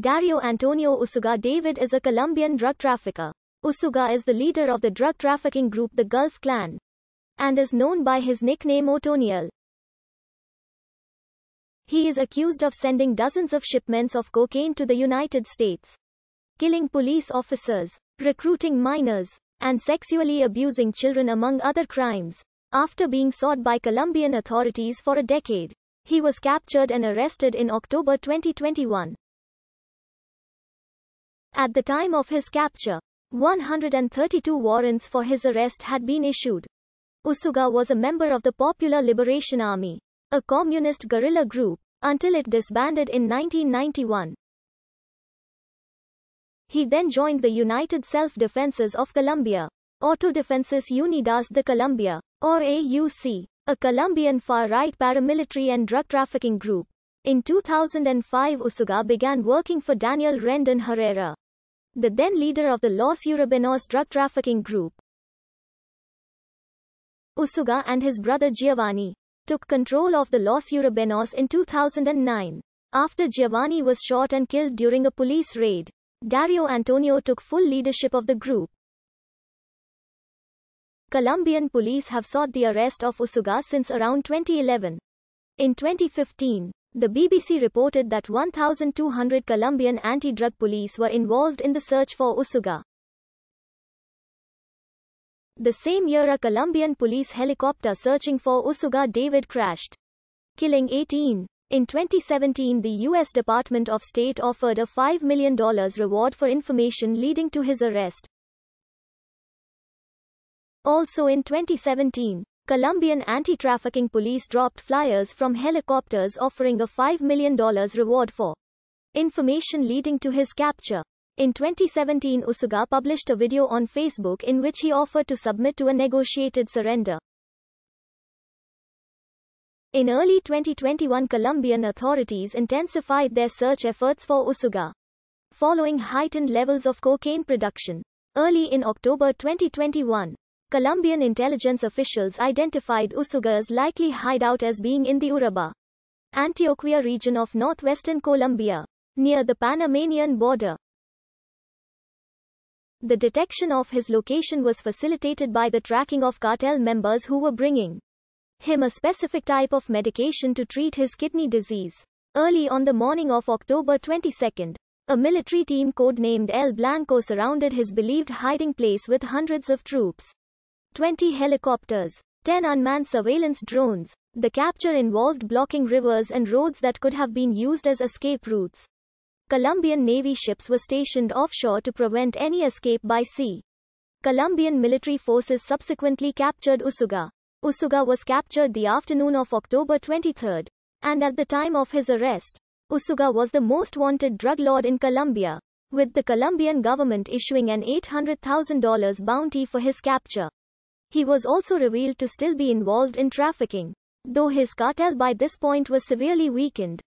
Dario Antonio Usuga David is a Colombian drug trafficker. Usuga is the leader of the drug trafficking group the Gulf Clan and is known by his nickname Otoniel. He is accused of sending dozens of shipments of cocaine to the United States, killing police officers, recruiting minors, and sexually abusing children among other crimes. After being sought by Colombian authorities for a decade, he was captured and arrested in October 2021. At the time of his capture, 132 warrants for his arrest had been issued. Usuga was a member of the Popular Liberation Army, a communist guerrilla group, until it disbanded in 1991. He then joined the United Self Defenses of Colombia, Defenses Unidas de Colombia, or AUC, a Colombian far right paramilitary and drug trafficking group. In 2005, Usuga began working for Daniel Rendon Herrera, the then leader of the Los Urabenos drug trafficking group. Usuga and his brother Giovanni took control of the Los Urabenos in 2009. After Giovanni was shot and killed during a police raid, Dario Antonio took full leadership of the group. Colombian police have sought the arrest of Usuga since around 2011. In 2015, the BBC reported that 1,200 Colombian anti-drug police were involved in the search for Usuga. The same year a Colombian police helicopter searching for Usuga David crashed, killing 18. In 2017 the U.S. Department of State offered a $5 million reward for information leading to his arrest. Also in 2017, Colombian anti-trafficking police dropped flyers from helicopters offering a $5 million reward for information leading to his capture. In 2017 Usuga published a video on Facebook in which he offered to submit to a negotiated surrender. In early 2021 Colombian authorities intensified their search efforts for Usuga. Following heightened levels of cocaine production. Early in October 2021, Colombian intelligence officials identified Usuga's likely hideout as being in the Uraba, Antioquia region of northwestern Colombia, near the Panamanian border. The detection of his location was facilitated by the tracking of cartel members who were bringing him a specific type of medication to treat his kidney disease. Early on the morning of October 22, a military team codenamed El Blanco surrounded his believed hiding place with hundreds of troops. 20 helicopters, 10 unmanned surveillance drones. The capture involved blocking rivers and roads that could have been used as escape routes. Colombian Navy ships were stationed offshore to prevent any escape by sea. Colombian military forces subsequently captured Usuga. Usuga was captured the afternoon of October 23, and at the time of his arrest, Usuga was the most wanted drug lord in Colombia, with the Colombian government issuing an $800,000 bounty for his capture. He was also revealed to still be involved in trafficking. Though his cartel by this point was severely weakened,